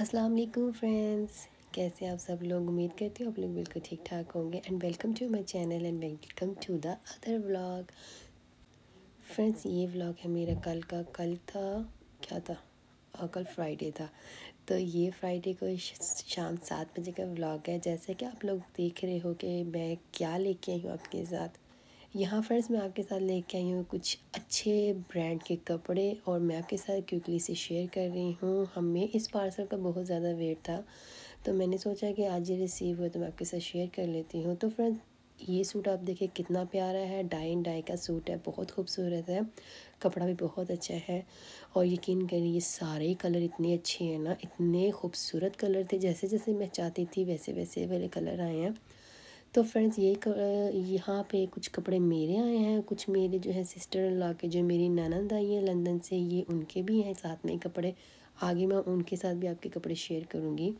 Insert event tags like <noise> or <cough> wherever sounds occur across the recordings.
अस्सलाम वालेकुम फ्रेंड्स कैसे आप सब लोग उम्मीद करते हो आप लोग बिल्कुल ठीक ठाक होंगे and welcome to my channel and welcome to the other vlog friends ये व्लॉग है मेरा कल का कल था क्या था और हाँ, कल फ्राइडे था तो ये फ्राइडे को शाम सात बजे का व्लॉग है जैसे कि आप लोग देख रहे हो कि मैं क्या लेके आई हूँ आपके साथ यहाँ फ्रेंड्स मैं आपके साथ लेके आई हूँ कुछ अच्छे ब्रांड के कपड़े और मैं आपके साथ क्यूकली से शेयर कर रही हूँ हमें इस पार्सल का बहुत ज़्यादा वेट था तो मैंने सोचा कि आज ये रिसीव हुआ तो मैं आपके साथ शेयर कर लेती हूँ तो फ्रेंड्स ये सूट आप देखिए कितना प्यारा है डाई एंड डाई का सूट है बहुत खूबसूरत है कपड़ा भी बहुत अच्छा है और यकीन करें ये सारे ही कलर इतने अच्छे हैं ना इतने खूबसूरत कलर थे जैसे जैसे मैं चाहती थी वैसे वैसे वाले कलर आए हैं तो फ्रेंड्स ये यहाँ पे कुछ कपड़े मेरे आए हैं कुछ मेरे जो है सिस्टर ला के जो मेरी ननंद आई है लंदन से ये उनके भी हैं साथ में कपड़े आगे मैं उनके साथ भी आपके कपड़े शेयर करूँगी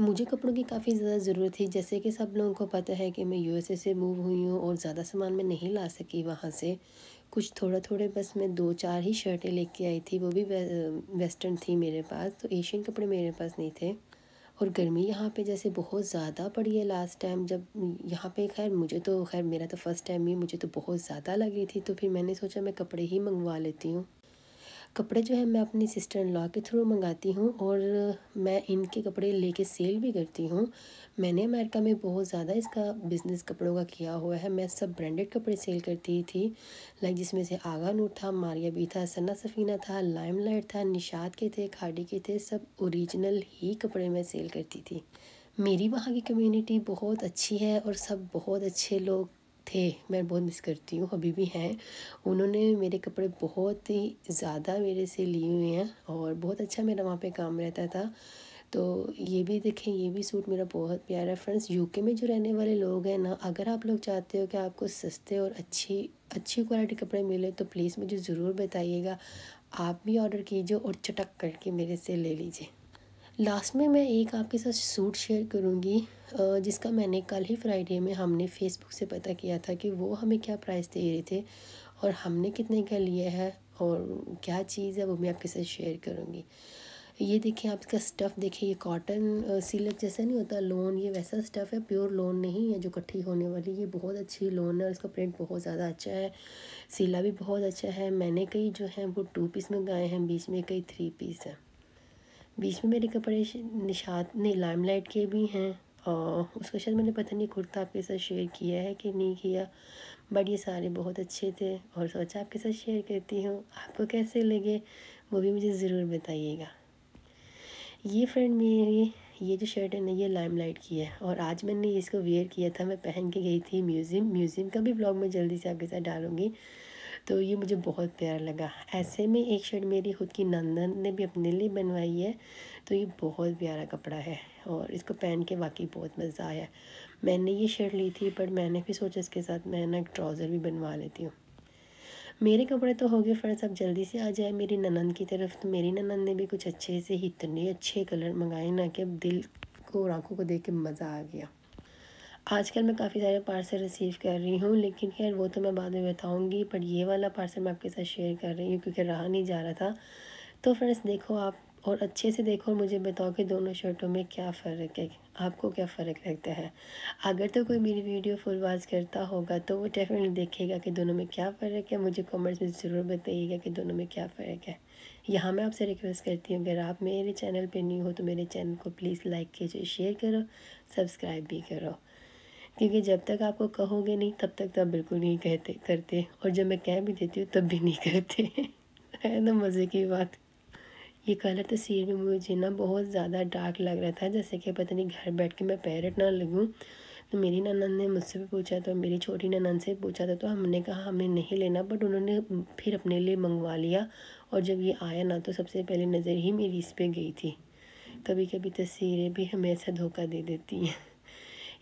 मुझे कपड़ों की काफ़ी ज़्यादा ज़रूरत थी जैसे कि सब लोगों को पता है कि मैं यूएसए से मूव हुई हूँ और ज़्यादा सामान मैं नहीं ला सकी वहाँ से कुछ थोड़ा थोड़े बस मैं दो चार ही शर्टें लेके आई थी वो भी वेस्टर्न थी मेरे पास तो एशियन कपड़े मेरे पास नहीं थे और गर्मी यहाँ पे जैसे बहुत ज़्यादा पड़ी है लास्ट टाइम जब यहाँ पे खैर मुझे तो खैर मेरा तो फ़र्स्ट टाइम ही मुझे तो बहुत ज़्यादा लगी थी तो फिर मैंने सोचा मैं कपड़े ही मंगवा लेती हूँ कपड़े जो है मैं अपनी सिस्टर इन लॉ के थ्रू मंगाती हूँ और मैं इनके कपड़े लेके सेल भी करती हूँ मैंने अमेरिका में बहुत ज़्यादा इसका बिज़नेस कपड़ों का किया हुआ है मैं सब ब्रांडेड कपड़े सेल करती थी लाइक जिसमें से आगा नूर था मारिया बी था सना सफ़ीना था लाइम लाइट था निशात के थे खाड़ी के थे सब औरिजिनल ही कपड़े मैं सेल करती थी मेरी वहाँ की कम्यूनिटी बहुत अच्छी है और सब बहुत अच्छे लोग थे मैं बहुत मिस करती हूँ अभी भी हैं उन्होंने मेरे कपड़े बहुत ही ज़्यादा मेरे से लिए हुए हैं और बहुत अच्छा मेरा वहाँ पे काम रहता था तो ये भी देखें ये भी सूट मेरा बहुत प्यारा है फ्रेंड्स यूके में जो रहने वाले लोग हैं ना अगर आप लोग चाहते हो कि आपको सस्ते और अच्छी अच्छी क्वालिटी कपड़े मिले तो प्लीज़ मुझे ज़रूर बताइएगा आप भी ऑर्डर कीजिए और चटक करके मेरे से ले लीजिए लास्ट में मैं एक आपके साथ सूट शेयर करूँगी जिसका मैंने कल ही फ्राइडे में हमने फ़ेसबुक से पता किया था कि वो हमें क्या प्राइस दे रहे थे और हमने कितने का लिया है और क्या चीज़ है वो मैं आपके साथ शेयर करूँगी ये देखिए आप इसका स्टफ़ देखिए ये कॉटन सिलक जैसा नहीं होता लोन ये वैसा स्टफ़ है प्योर लोन नहीं है जो इकट्ठी होने वाली ये बहुत अच्छी लोन है और इसका प्रिंट बहुत ज़्यादा अच्छा है सिला भी बहुत अच्छा है मैंने कई जो है वो टू पीस में गए हैं बीच में कई थ्री पीस हैं बीच में मेरे कपड़े निशात ने लाइमलाइट के भी हैं और उसका शायद मैंने पता नहीं कुर्ता आपके साथ शेयर किया है कि नहीं किया बट ये सारे बहुत अच्छे थे और सोचा आपके साथ शेयर करती हूँ आपको कैसे लगे वो भी मुझे ज़रूर बताइएगा ये फ्रेंड मेरी ये जो शर्ट है ना ये लाइम लाइट की है और आज मैंने इसको वेयर किया था मैं पहन के गई थी म्यूज़ियम म्यूज़ियम का भी ब्लॉग मैं जल्दी से आपके साथ डालूँगी तो ये मुझे बहुत प्यारा लगा ऐसे में एक शर्ट मेरी खुद की नंदन ने भी अपने लिए बनवाई है तो ये बहुत प्यारा कपड़ा है और इसको पहन के वाकई बहुत मज़ा आया मैंने ये शर्ट ली थी बट मैंने भी सोचा इसके साथ मैं ना एक ट्राउज़र भी बनवा लेती हूँ मेरे कपड़े तो हो गए फ्रेंड्स अब जल्दी से आ जाए मेरी ननंद की तरफ तो मेरी ननंद ने भी कुछ अच्छे से इतने अच्छे कलर मंगाए ना कि अब दिल को और आँखों को देख के मज़ा आ गया आजकल मैं काफ़ी सारे पार्सल रिसीव कर रही हूँ लेकिन खैर वो तो मैं बाद में बताऊँगी पर ये वाला पार्सल मैं आपके साथ शेयर कर रही हूँ क्योंकि रहा नहीं जा रहा था तो फ्रेंड्स देखो आप और अच्छे से देखो और मुझे बताओ कि दोनों शर्टों में क्या फ़र्क है आपको क्या फ़र्क लगता है अगर तो कोई मेरी वीडियो फुल वाज करता होगा तो वो डेफिनेटली देखेगा कि दोनों में क्या फ़र्क है मुझे कमेंट्स में ज़रूर बताइएगा कि दोनों में क्या फ़र्क है यहाँ मैं आपसे रिक्वेस्ट करती हूँ अगर आप मेरे चैनल पर न्यू हो तो मेरे चैनल को प्लीज़ लाइक कीजिए शेयर करो सब्सक्राइब भी करो क्योंकि जब तक आपको कहोगे नहीं तब तक तो आप बिल्कुल नहीं कहते करते और जब मैं कह भी देती हूँ तब भी नहीं करते <laughs> है ना मज़े की बात ये कलर तस्वीर में मुझे ना बहुत ज़्यादा डार्क लग रहा था जैसे कि पता नहीं घर बैठ के मैं पैरट ना लगूँ तो मेरी ननन ने मुझसे भी पूछा तो मेरी छोटी ननन से पूछा था तो हमने कहा हमें नहीं लेना बट उन्होंने फिर अपने लिए मंगवा लिया और जब ये आया ना तो सबसे पहले नज़र ही मेरी इस पर गई थी कभी कभी तस्वीरें भी हमें ऐसा धोखा दे देती हैं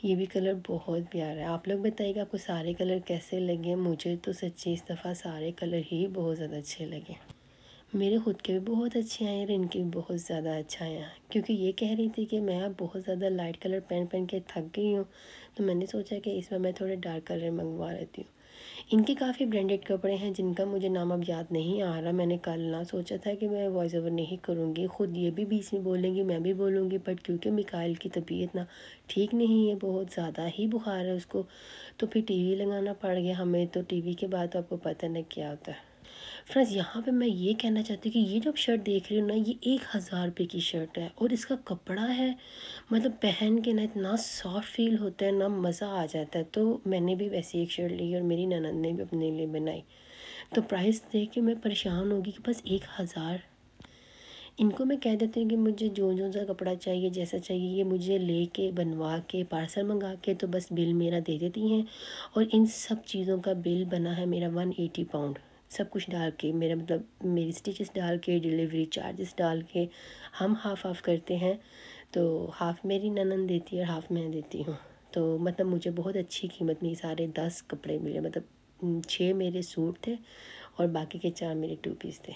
ये भी कलर बहुत प्यारा है आप लोग बताइएगा आपको सारे कलर कैसे लगे मुझे तो सच्ची इस दफ़ा सारे कलर ही बहुत ज़्यादा अच्छे लगे मेरे खुद के भी बहुत अच्छे आए और इनके भी बहुत ज़्यादा अच्छा आया क्योंकि ये कह रही थी कि मैं अब बहुत ज़्यादा लाइट कलर पहन पहन के थक गई हूँ तो मैंने सोचा कि इस बार मैं थोड़े डार्क कलर मंगवा लेती हूँ इनके काफ़ी ब्रांडेड कपड़े हैं जिनका मुझे नाम अब याद नहीं आ रहा मैंने कल ना सोचा था कि मैं वॉइस ओवर नहीं करूँगी ख़ुद ये भी बीच में बोलेंगी मैं भी बोलूँगी बट क्योंकि मिकाइल की तबीयत ना ठीक नहीं है बहुत ज़्यादा ही बुखार है उसको तो फिर टीवी लगाना पड़ गया हमें तो टीवी के बाद तो आपको पता नहीं क्या होता है फ्रेंड्स यहाँ पे मैं ये कहना चाहती हूँ कि ये जो आप शर्ट देख रही हो ना ये एक हज़ार रुपये की शर्ट है और इसका कपड़ा है मतलब पहन के ना इतना सॉफ्ट फील होता है ना मज़ा आ जाता है तो मैंने भी वैसी एक शर्ट ली और मेरी ननद ने भी अपने लिए बनाई तो प्राइस देख के मैं परेशान होगी कि बस एक हज़ार इनको मैं कह देती हूँ कि मुझे जो जो सा कपड़ा चाहिए जैसा चाहिए ये मुझे ले के बनवा के पार्सल मंगा के तो बस बिल मेरा दे देती हैं और इन सब चीज़ों का बिल बना है मेरा वन एटी पाउंड सब कुछ डाल के मेरा मतलब मेरी स्टिचेस डाल के डिलीवरी चार्जेस डाल के हम हाफ़ हाफ़ करते हैं तो हाफ़ मेरी ननन देती है और हाफ़ मैं देती हूँ तो मतलब मुझे बहुत अच्छी कीमत में सारे दस कपड़े मिले मतलब छः मेरे सूट थे और बाकी के चार मेरे टू पीस थे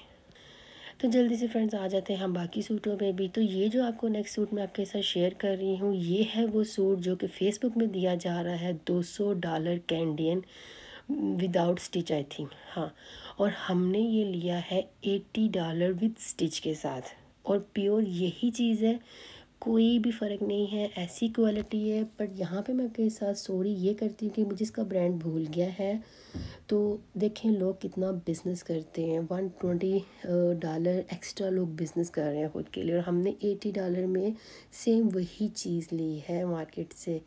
तो जल्दी से फ्रेंड्स आ जाते हैं हम बाकी सूटों में भी तो ये जो आपको नेक्स्ट सूट मैं आपके साथ शेयर कर रही हूँ ये है वो सूट जो कि फेसबुक में दिया जा रहा है 200 dollar Canadian without stitch I think हाँ और हमने ये लिया है एट्टी डॉलर विद स्टिच के साथ और प्योर यही चीज़ है कोई भी फ़र्क नहीं है ऐसी क्वालिटी है बट यहाँ पे मैं आपके साथ सॉरी ये करती हूँ कि मुझे इसका ब्रांड भूल गया है तो देखें लोग कितना बिज़नेस करते हैं वन ट्वेंटी डॉलर एक्स्ट्रा लोग बिज़नेस कर रहे हैं ख़ुद के लिए और हमने एटी डॉलर में सेम वही चीज़ ली है मार्केट से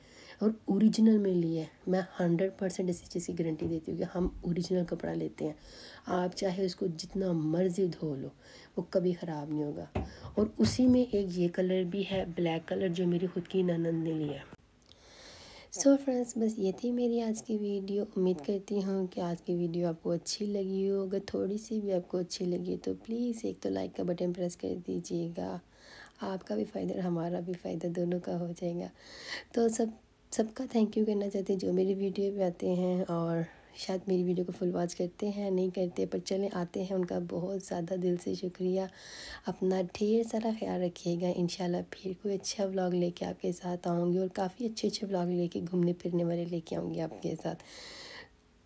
और ओरिजिनल में ली है मैं हंड्रेड परसेंट इसी चीज़ की गारंटी देती हूँ कि हम ओरिजिनल कपड़ा लेते हैं आप चाहे उसको जितना मर्ज़ी धो लो वो कभी ख़राब नहीं होगा और उसी में एक ये कलर भी है ब्लैक कलर जो मेरी ख़ुद की ननंद ने लिया सो so फ्रेंड्स बस ये थी मेरी आज की वीडियो उम्मीद करती हूँ कि आज की वीडियो आपको अच्छी लगी हो अगर थोड़ी सी भी आपको अच्छी लगी तो प्लीज़ एक तो लाइक का बटन प्रेस कर दीजिएगा आपका भी फ़ायदा और हमारा भी फ़ायदा दोनों का हो जाएगा तो सब सबका थैंक यू करना चाहती जो मेरी वीडियो पर आते हैं और शायद मेरी वीडियो को फुल वॉच करते हैं नहीं करते पर चले आते हैं उनका बहुत ज़्यादा दिल से शुक्रिया अपना ढेर सारा ख्याल रखिएगा इन फिर कोई अच्छा व्लॉग लेके आपके साथ आऊँगी और काफ़ी अच्छे अच्छे व्लॉग लेके घूमने फिरने वाले लेके आऊँगी आपके साथ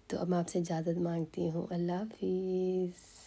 तो अब मैं आपसे इजाज़त मांगती हूँ अल्लाह हाफिज़